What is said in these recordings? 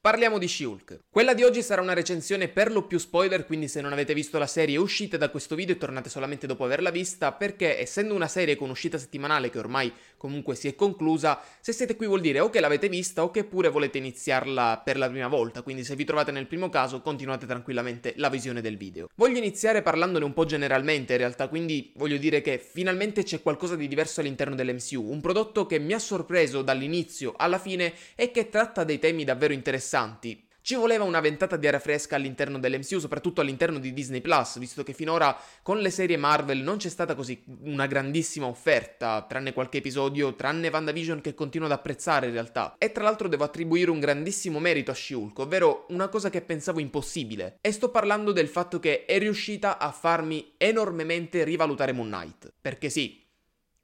Parliamo di She-Hulk. Quella di oggi sarà una recensione per lo più spoiler, quindi se non avete visto la serie uscite da questo video e tornate solamente dopo averla vista, perché essendo una serie con uscita settimanale che ormai comunque si è conclusa, se siete qui vuol dire o che l'avete vista o che pure volete iniziarla per la prima volta, quindi se vi trovate nel primo caso continuate tranquillamente la visione del video. Voglio iniziare parlandone un po' generalmente in realtà, quindi voglio dire che finalmente c'è qualcosa di diverso all'interno dell'MCU, un prodotto che mi ha sorpreso dall'inizio alla fine e che tratta dei temi davvero interessanti interessanti. Ci voleva una ventata di aria fresca all'interno dell'MCU, soprattutto all'interno di Disney Plus, visto che finora con le serie Marvel non c'è stata così una grandissima offerta, tranne qualche episodio, tranne WandaVision che continuo ad apprezzare in realtà. E tra l'altro devo attribuire un grandissimo merito a Shulk, ovvero una cosa che pensavo impossibile. E sto parlando del fatto che è riuscita a farmi enormemente rivalutare Moon Knight. Perché sì,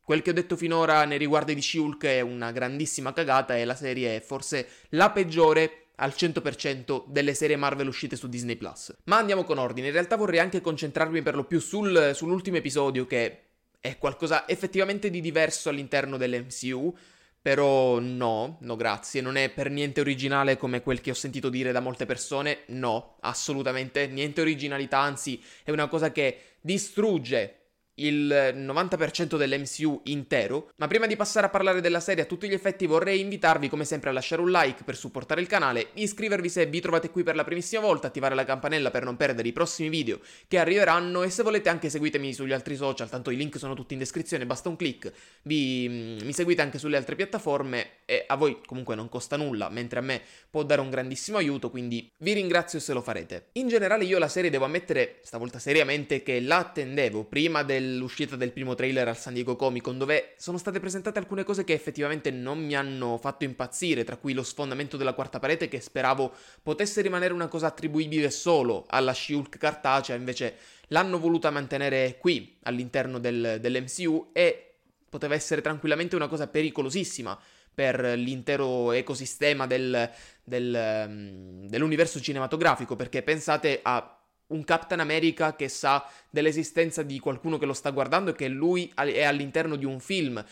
Quel che ho detto finora nei riguardi di Shulk è una grandissima cagata e la serie è forse la peggiore al 100% delle serie Marvel uscite su Disney Plus. Ma andiamo con ordine, in realtà vorrei anche concentrarmi per lo più sul, sull'ultimo episodio che è qualcosa effettivamente di diverso all'interno dell'MCU, però no, no grazie, non è per niente originale come quel che ho sentito dire da molte persone, no, assolutamente niente originalità, anzi è una cosa che distrugge il 90% dell'MCU intero, ma prima di passare a parlare della serie a tutti gli effetti vorrei invitarvi come sempre a lasciare un like per supportare il canale, iscrivervi se vi trovate qui per la primissima volta, attivare la campanella per non perdere i prossimi video che arriveranno e se volete anche seguitemi sugli altri social, tanto i link sono tutti in descrizione, basta un clic, vi, mm, mi seguite anche sulle altre piattaforme e a voi comunque non costa nulla, mentre a me può dare un grandissimo aiuto, quindi vi ringrazio se lo farete. In generale io la serie devo ammettere, stavolta seriamente, che la attendevo prima del dell'uscita del primo trailer al San Diego Comic Con, dove sono state presentate alcune cose che effettivamente non mi hanno fatto impazzire, tra cui lo sfondamento della quarta parete che speravo potesse rimanere una cosa attribuibile solo alla she cartacea, invece l'hanno voluta mantenere qui, all'interno del, dell'MCU, e poteva essere tranquillamente una cosa pericolosissima per l'intero ecosistema del, del, mm, dell'universo cinematografico, perché pensate a un Captain America che sa dell'esistenza di qualcuno che lo sta guardando e che lui è all'interno di un film.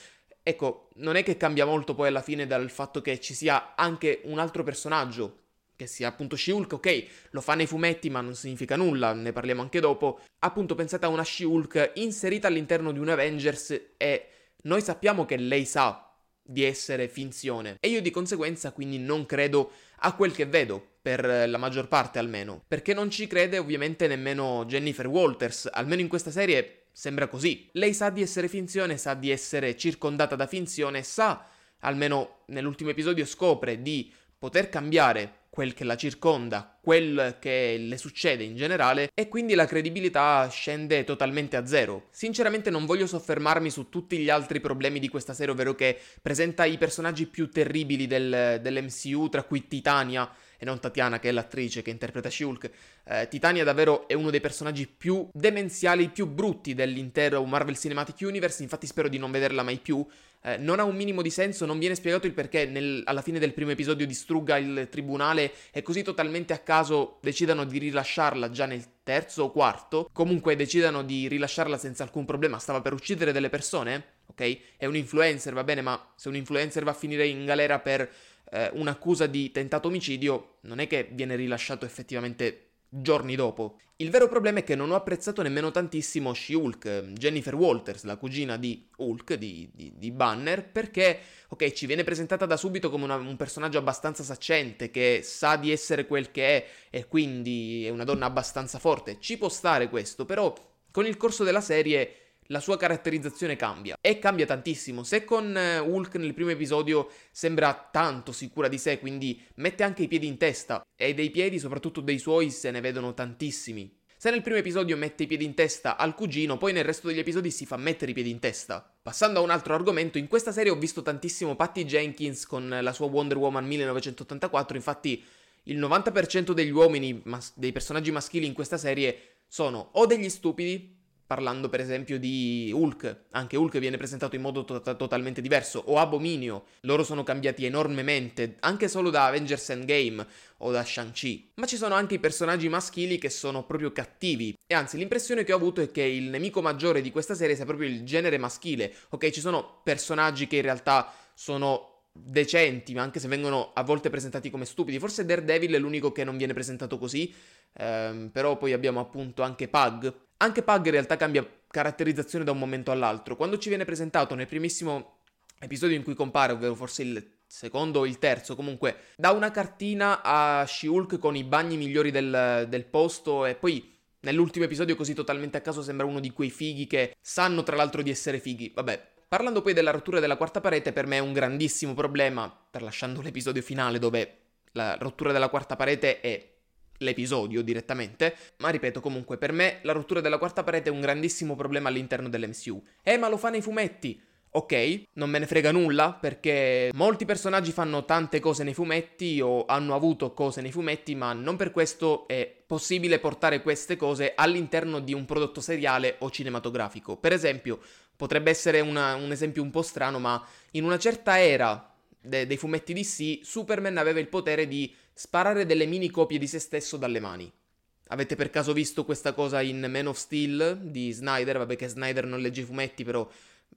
Ecco, non è che cambia molto poi alla fine dal fatto che ci sia anche un altro personaggio, che sia appunto She-Hulk, ok, lo fa nei fumetti ma non significa nulla, ne parliamo anche dopo. Appunto pensate a una She-Hulk inserita all'interno di un Avengers e noi sappiamo che lei sa di essere finzione e io di conseguenza quindi non credo a quel che vedo, per la maggior parte almeno, perché non ci crede ovviamente nemmeno Jennifer Walters, almeno in questa serie sembra così. Lei sa di essere finzione, sa di essere circondata da finzione, sa, almeno nell'ultimo episodio scopre di poter cambiare quel che la circonda, quel che le succede in generale e quindi la credibilità scende totalmente a zero. Sinceramente non voglio soffermarmi su tutti gli altri problemi di questa serie, ovvero che presenta i personaggi più terribili del, dell'MCU, tra cui Titania, e non Tatiana che è l'attrice che interpreta Shulk. Eh, Titania davvero è uno dei personaggi più demenziali, più brutti dell'intero Marvel Cinematic Universe, infatti spero di non vederla mai più. Eh, non ha un minimo di senso, non viene spiegato il perché nel, alla fine del primo episodio distrugga il tribunale e così totalmente a caso decidano di rilasciarla già nel terzo o quarto. Comunque decidano di rilasciarla senza alcun problema, stava per uccidere delle persone, ok? È un influencer, va bene, ma se un influencer va a finire in galera per eh, un'accusa di tentato omicidio non è che viene rilasciato effettivamente giorni dopo. Il vero problema è che non ho apprezzato nemmeno tantissimo She-Hulk, ehm, Jennifer Walters, la cugina di Hulk, di, di, di Banner, perché, ok, ci viene presentata da subito come una, un personaggio abbastanza saccente, che sa di essere quel che è e quindi è una donna abbastanza forte. Ci può stare questo, però con il corso della serie la sua caratterizzazione cambia e cambia tantissimo. Se con eh, Hulk nel primo episodio sembra tanto sicura di sé, quindi mette anche i piedi in testa e dei piedi, soprattutto dei suoi, se ne vedono tantissimi. Se nel primo episodio mette i piedi in testa al cugino, poi nel resto degli episodi si fa mettere i piedi in testa. Passando a un altro argomento, in questa serie ho visto tantissimo Patty Jenkins con la sua Wonder Woman 1984, infatti il 90% degli uomini, mas- dei personaggi maschili in questa serie, sono o degli stupidi, parlando per esempio di Hulk, anche Hulk viene presentato in modo to- totalmente diverso, o Abominio, loro sono cambiati enormemente, anche solo da Avengers Endgame o da Shang-Chi. Ma ci sono anche i personaggi maschili che sono proprio cattivi, e anzi l'impressione che ho avuto è che il nemico maggiore di questa serie sia proprio il genere maschile, ok? Ci sono personaggi che in realtà sono decenti, ma anche se vengono a volte presentati come stupidi. Forse Daredevil è l'unico che non viene presentato così, ehm, però poi abbiamo appunto anche Pug. Anche Pug in realtà cambia caratterizzazione da un momento all'altro. Quando ci viene presentato nel primissimo episodio in cui compare, ovvero forse il secondo o il terzo, comunque, da una cartina a She-Hulk con i bagni migliori del, del posto e poi... Nell'ultimo episodio, così totalmente a caso, sembra uno di quei fighi che sanno tra l'altro di essere fighi. Vabbè, Parlando poi della rottura della quarta parete, per me è un grandissimo problema, tralasciando l'episodio finale dove la rottura della quarta parete è l'episodio direttamente, ma ripeto comunque per me la rottura della quarta parete è un grandissimo problema all'interno dell'MCU. Eh, ma lo fa nei fumetti. Ok, non me ne frega nulla perché molti personaggi fanno tante cose nei fumetti o hanno avuto cose nei fumetti, ma non per questo è possibile portare queste cose all'interno di un prodotto seriale o cinematografico. Per esempio, potrebbe essere una, un esempio un po' strano, ma in una certa era de- dei fumetti DC, Superman aveva il potere di sparare delle mini copie di se stesso dalle mani. Avete per caso visto questa cosa in Man of Steel di Snyder? Vabbè che Snyder non legge i fumetti, però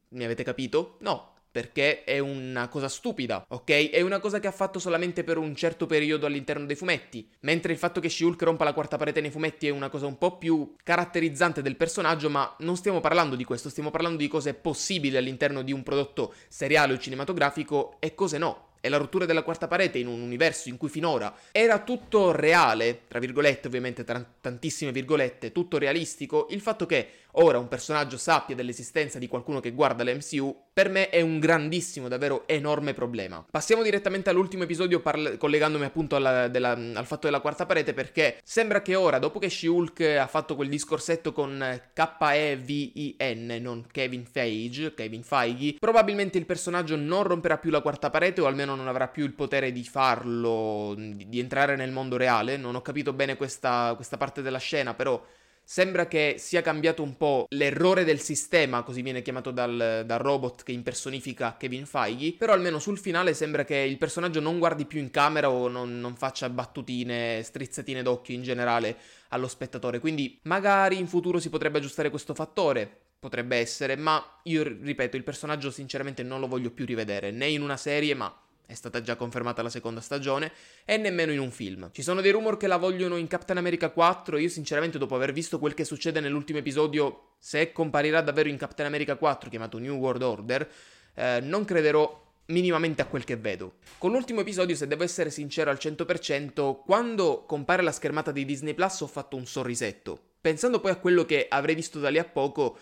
mi avete capito? No, perché è una cosa stupida, ok? È una cosa che ha fatto solamente per un certo periodo all'interno dei fumetti, mentre il fatto che Shulk rompa la quarta parete nei fumetti è una cosa un po' più caratterizzante del personaggio, ma non stiamo parlando di questo, stiamo parlando di cose possibili all'interno di un prodotto seriale o cinematografico e cose no e la rottura della quarta parete in un universo in cui finora era tutto reale, tra virgolette ovviamente, tra tantissime virgolette, tutto realistico, il fatto che ora un personaggio sappia dell'esistenza di qualcuno che guarda l'MCU, per me è un grandissimo, davvero enorme problema. Passiamo direttamente all'ultimo episodio parla- collegandomi appunto alla, della, al fatto della quarta parete perché sembra che ora, dopo che Shulk ha fatto quel discorsetto con K-E-V-I-N, non Kevin Feige, Kevin Feige, probabilmente il personaggio non romperà più la quarta parete o almeno non avrà più il potere di farlo, di, di entrare nel mondo reale. Non ho capito bene questa, questa parte della scena, però sembra che sia cambiato un po' l'errore del sistema, così viene chiamato dal, dal, robot che impersonifica Kevin Feige, però almeno sul finale sembra che il personaggio non guardi più in camera o non, non faccia battutine, strizzatine d'occhio in generale allo spettatore, quindi magari in futuro si potrebbe aggiustare questo fattore, potrebbe essere, ma io ripeto, il personaggio sinceramente non lo voglio più rivedere, né in una serie, ma è stata già confermata la seconda stagione, e nemmeno in un film. Ci sono dei rumor che la vogliono in Captain America 4, io sinceramente dopo aver visto quel che succede nell'ultimo episodio, se comparirà davvero in Captain America 4, chiamato New World Order, eh, non crederò minimamente a quel che vedo. Con l'ultimo episodio, se devo essere sincero al 100%, quando compare la schermata di Disney Plus ho fatto un sorrisetto. Pensando poi a quello che avrei visto da lì a poco,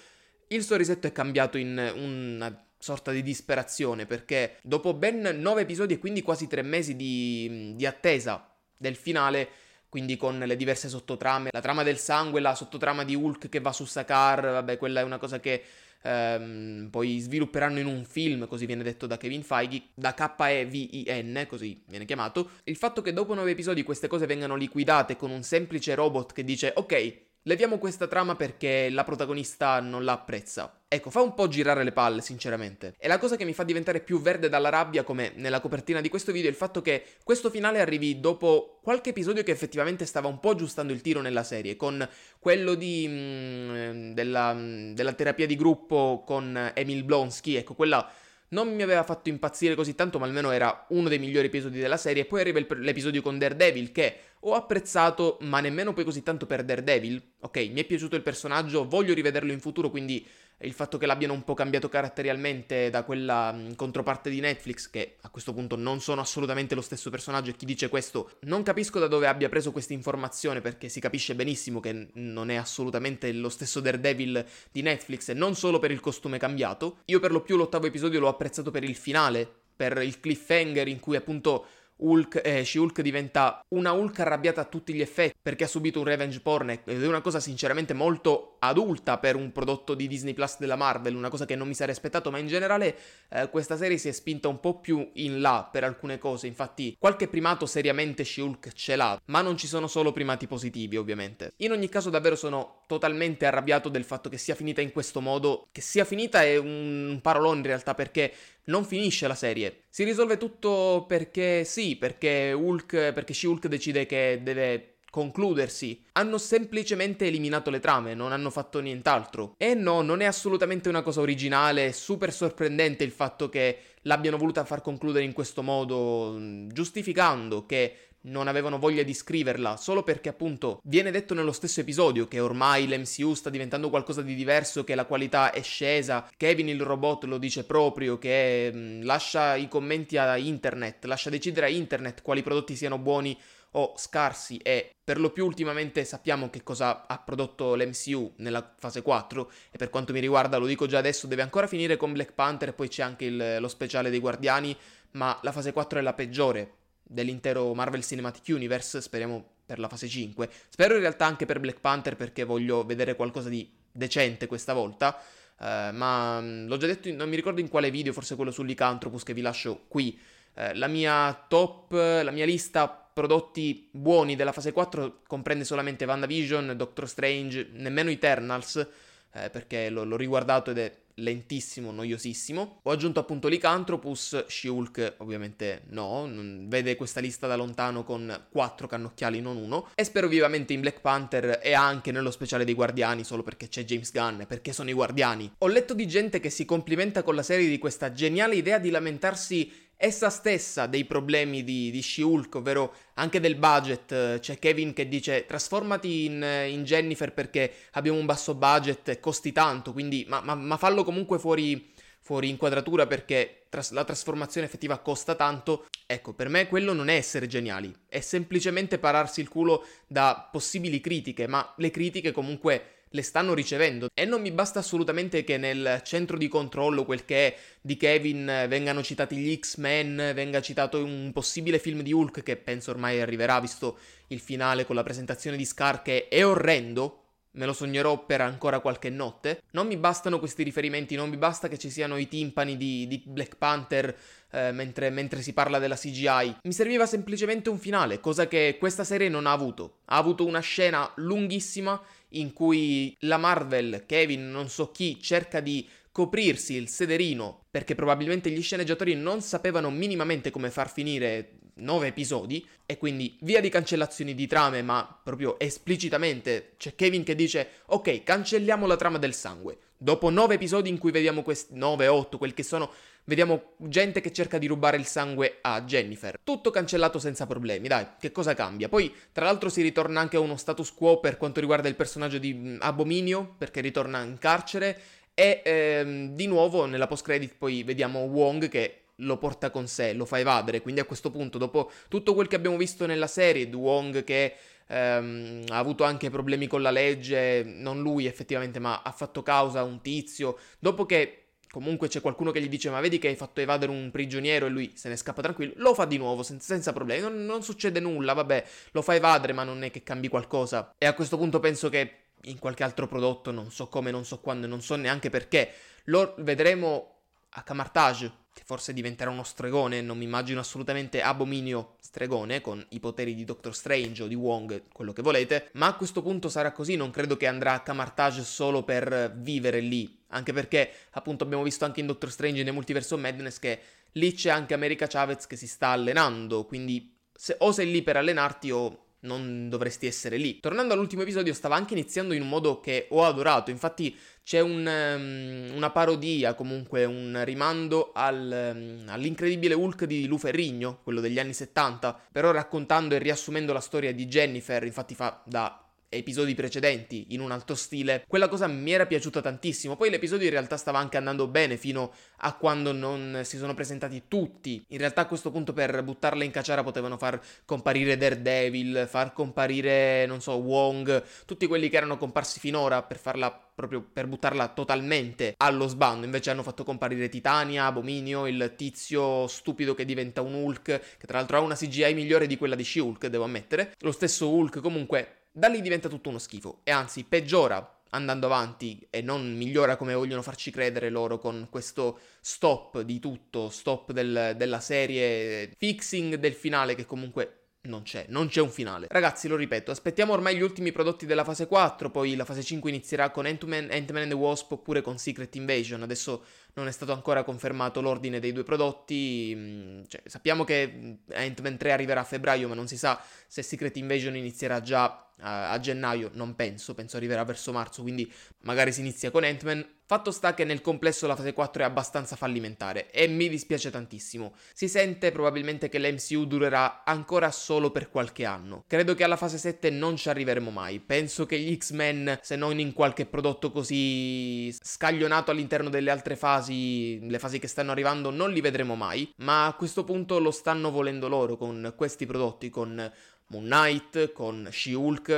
il sorrisetto è cambiato in una sorta di disperazione perché dopo ben 9 episodi e quindi quasi 3 mesi di, di attesa del finale quindi con le diverse sottotrame, la trama del sangue, la sottotrama di Hulk che va su Sakar, vabbè, quella è una cosa che ehm, poi svilupperanno in un film, così viene detto da Kevin Feige, da K-E-V-I-N, così viene chiamato. Il fatto che dopo nove episodi queste cose vengano liquidate con un semplice robot che dice, ok, Leviamo questa trama perché la protagonista non la apprezza. Ecco, fa un po' girare le palle, sinceramente. E la cosa che mi fa diventare più verde dalla rabbia, come nella copertina di questo video, è il fatto che questo finale arrivi dopo qualche episodio che effettivamente stava un po' aggiustando il tiro nella serie, con quello di... Mh, mm, della, mm, della terapia di gruppo con Emil Blonsky, ecco, quella non mi aveva fatto impazzire così tanto, ma almeno era uno dei migliori episodi della serie. E Poi arriva l'episodio con Daredevil, che ho apprezzato, ma nemmeno poi così tanto per Daredevil. Ok, mi è piaciuto il personaggio, voglio rivederlo in futuro, quindi il fatto che l'abbiano un po' cambiato caratterialmente da quella mm, controparte di Netflix, che a questo punto non sono assolutamente lo stesso personaggio e chi dice questo non capisco da dove abbia preso questa informazione perché si capisce benissimo che non è assolutamente lo stesso Daredevil di Netflix e non solo per il costume cambiato. Io per lo più l'ottavo episodio l'ho apprezzato per il finale, per il cliffhanger in cui appunto Hulk eh, She-Hulk diventa una Hulk arrabbiata a tutti gli effetti perché ha subito un revenge porn ed è una cosa sinceramente molto adulta per un prodotto di Disney Plus della Marvel, una cosa che non mi sarei aspettato, ma in generale eh, questa serie si è spinta un po' più in là per alcune cose, infatti qualche primato seriamente She-Hulk ce l'ha, ma non ci sono solo primati positivi ovviamente. In ogni caso davvero sono totalmente arrabbiato del fatto che sia finita in questo modo, che sia finita è un parolone in realtà perché non finisce la serie. Si risolve tutto perché sì, perché Hulk, perché She-Hulk decide che deve concludersi. Hanno semplicemente eliminato le trame, non hanno fatto nient'altro. E no, non è assolutamente una cosa originale, super sorprendente il fatto che l'abbiano voluta far concludere in questo modo, giustificando che non avevano voglia di scriverla, solo perché appunto viene detto nello stesso episodio che ormai l'MCU sta diventando qualcosa di diverso, che la qualità è scesa, Kevin il robot lo dice proprio, che mh, mm, lascia i commenti a internet, lascia decidere a internet quali prodotti siano buoni o scarsi e per lo più ultimamente sappiamo che cosa ha prodotto l'MCU nella fase 4 e per quanto mi riguarda lo dico già adesso deve ancora finire con Black Panther e poi c'è anche il, lo speciale dei Guardiani ma la fase 4 è la peggiore dell'intero Marvel Cinematic Universe, speriamo per la fase 5. Spero in realtà anche per Black Panther perché voglio vedere qualcosa di decente questa volta. Eh, ma mm, l'ho già detto, in, non mi ricordo in quale video, forse quello su che vi lascio qui. Eh, la mia top, la mia lista prodotti buoni della fase 4 comprende solamente WandaVision, Doctor Strange, nemmeno Eternals, eh, perché l'ho, l'ho riguardato ed è lentissimo, noiosissimo. Ho aggiunto appunto Lycanthropus, she ovviamente no, vede questa lista da lontano con quattro cannocchiali, non uno. E spero vivamente in Black Panther e anche nello speciale dei Guardiani, solo perché c'è James Gunn perché sono i Guardiani. Ho letto di gente che si complimenta con la serie di questa geniale idea di lamentarsi essa stessa dei problemi di, di She-Hulk, ovvero anche del budget. Eh, c'è Kevin che dice trasformati in, eh, in Jennifer perché abbiamo un basso budget e costi tanto, quindi ma, ma, ma fallo comunque fuori, fuori inquadratura perché tras- la trasformazione effettiva costa tanto. Ecco, per me quello non è essere geniali, è semplicemente pararsi il culo da possibili critiche, ma le critiche comunque le stanno ricevendo. E non mi basta assolutamente che nel centro di controllo, quel che è di Kevin, vengano citati gli X-Men, venga citato un possibile film di Hulk che penso ormai arriverà, visto il finale con la presentazione di Scar che è orrendo, me lo sognerò per ancora qualche notte. Non mi bastano questi riferimenti, non mi basta che ci siano i timpani di, di Black Panther eh, mentre, mentre si parla della CGI. Mi serviva semplicemente un finale, cosa che questa serie non ha avuto. Ha avuto una scena lunghissima in cui la Marvel, Kevin, non so chi, cerca di coprirsi il sederino perché probabilmente gli sceneggiatori non sapevano minimamente come far finire nove episodi e quindi via di cancellazioni di trame, ma proprio esplicitamente c'è Kevin che dice ok cancelliamo la trama del sangue, Dopo nove episodi in cui vediamo questi... nove, otto, quel che sono... Vediamo gente che cerca di rubare il sangue a Jennifer. Tutto cancellato senza problemi, dai, che cosa cambia? Poi, tra l'altro, si ritorna anche a uno status quo per quanto riguarda il personaggio di mm, Abominio, perché ritorna in carcere. E ehm, di nuovo, nella post-credit, poi vediamo Wong che lo porta con sé, lo fa evadere. Quindi a questo punto, dopo tutto quel che abbiamo visto nella serie, Wong che ehm, ha avuto anche problemi con la legge, non lui effettivamente, ma ha fatto causa a un tizio, dopo che comunque c'è qualcuno che gli dice ma vedi che hai fatto evadere un prigioniero e lui se ne scappa tranquillo, lo fa di nuovo sen- senza problemi, non, non succede nulla, vabbè, lo fa evadere ma non è che cambi qualcosa. E a questo punto penso che in qualche altro prodotto, non so come, non so quando, non so neanche perché, lo vedremo a Camartage che forse diventerà uno stregone, non mi immagino assolutamente abominio stregone, con i poteri di Doctor Strange o di Wong, quello che volete, ma a questo punto sarà così, non credo che andrà a Camartage solo per vivere lì, anche perché appunto abbiamo visto anche in Doctor Strange e nel Multiverso Madness che lì c'è anche America Chavez che si sta allenando, quindi se, o sei lì per allenarti o non dovresti essere lì. Tornando all'ultimo episodio, stava anche iniziando in un modo che ho adorato. Infatti, c'è un, um, una parodia, comunque un rimando al, um, all'incredibile Hulk di Lou Ferrigno, quello degli anni 70, però raccontando e riassumendo la storia di Jennifer, infatti fa da episodi precedenti in un altro stile, quella cosa mi era piaciuta tantissimo. Poi l'episodio in realtà stava anche andando bene fino a quando non si sono presentati tutti. In realtà a questo punto per buttarla in cacciara potevano far comparire Daredevil, far comparire, non so, Wong, tutti quelli che erano comparsi finora per farla proprio per buttarla totalmente allo sbando. Invece hanno fatto comparire Titania, Abominio, il tizio stupido che diventa un Hulk, che tra l'altro ha una CGI migliore di quella di She-Hulk, devo ammettere. Lo stesso Hulk comunque da lì diventa tutto uno schifo e anzi peggiora andando avanti e non migliora come vogliono farci credere loro con questo stop di tutto, stop del, della serie, fixing del finale che comunque non c'è, non c'è un finale. Ragazzi, lo ripeto, aspettiamo ormai gli ultimi prodotti della fase 4, poi la fase 5 inizierà con Ant-Man, Ant-Man and the Wasp oppure con Secret Invasion. Adesso non è stato ancora confermato l'ordine dei due prodotti, mm, cioè, sappiamo che mm, Ant-Man 3 arriverà a febbraio, ma non si sa se Secret Invasion inizierà già a, eh, a gennaio, non penso, penso arriverà verso marzo, quindi magari si inizia con Ant-Man. Fatto sta che nel complesso la fase 4 è abbastanza fallimentare e mi dispiace tantissimo. Si sente probabilmente che l'MCU durerà ancora solo per qualche anno. Credo che alla fase 7 non ci arriveremo mai. Penso che gli X-Men, se non in qualche prodotto così scaglionato all'interno delle altre fasi, fasi, le fasi che stanno arrivando non li vedremo mai, ma a questo punto lo stanno volendo loro con questi prodotti, con Moon Knight, con She-Hulk.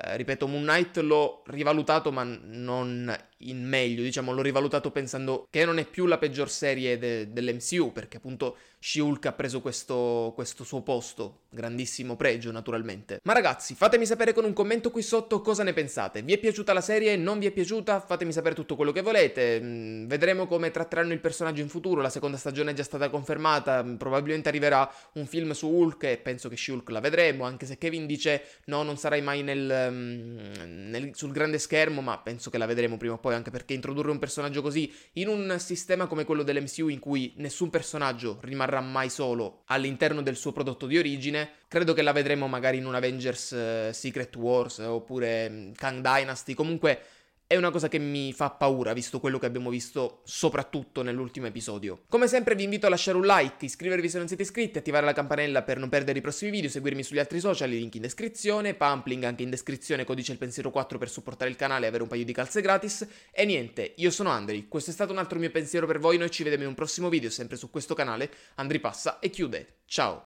Eh, ripeto, Moon Knight l'ho rivalutato, ma non in meglio, diciamo, l'ho rivalutato pensando che non è più la peggior serie de- dell'MCU, perché appunto she ha preso questo, questo suo posto, grandissimo pregio naturalmente. Ma ragazzi, fatemi sapere con un commento qui sotto cosa ne pensate. Vi è piaciuta la serie? Non vi è piaciuta? Fatemi sapere tutto quello che volete. Mm, vedremo come tratteranno il personaggio in futuro, la seconda stagione è già stata confermata, mm, probabilmente arriverà un film su Hulk e penso che she la vedremo, anche se Kevin dice no, non sarai mai nel, mm, nel, sul grande schermo, ma penso che la vedremo prima o poi, anche perché introdurre un personaggio così in un sistema come quello dell'MCU in cui nessun personaggio rimarrà rimarrà mai solo all'interno del suo prodotto di origine. Credo che la vedremo magari in un Avengers eh, Secret Wars oppure mm, Kang Dynasty. Comunque è una cosa che mi fa paura, visto quello che abbiamo visto soprattutto nell'ultimo episodio. Come sempre vi invito a lasciare un like, iscrivervi se non siete iscritti, attivare la campanella per non perdere i prossimi video, seguirmi sugli altri social, link in descrizione, Pampling anche in descrizione, codice il pensiero 4 per supportare il canale e avere un paio di calze gratis. E niente, io sono Andri, questo è stato un altro mio pensiero per voi, noi ci vediamo in un prossimo video sempre su questo canale, Andri passa e chiude, ciao!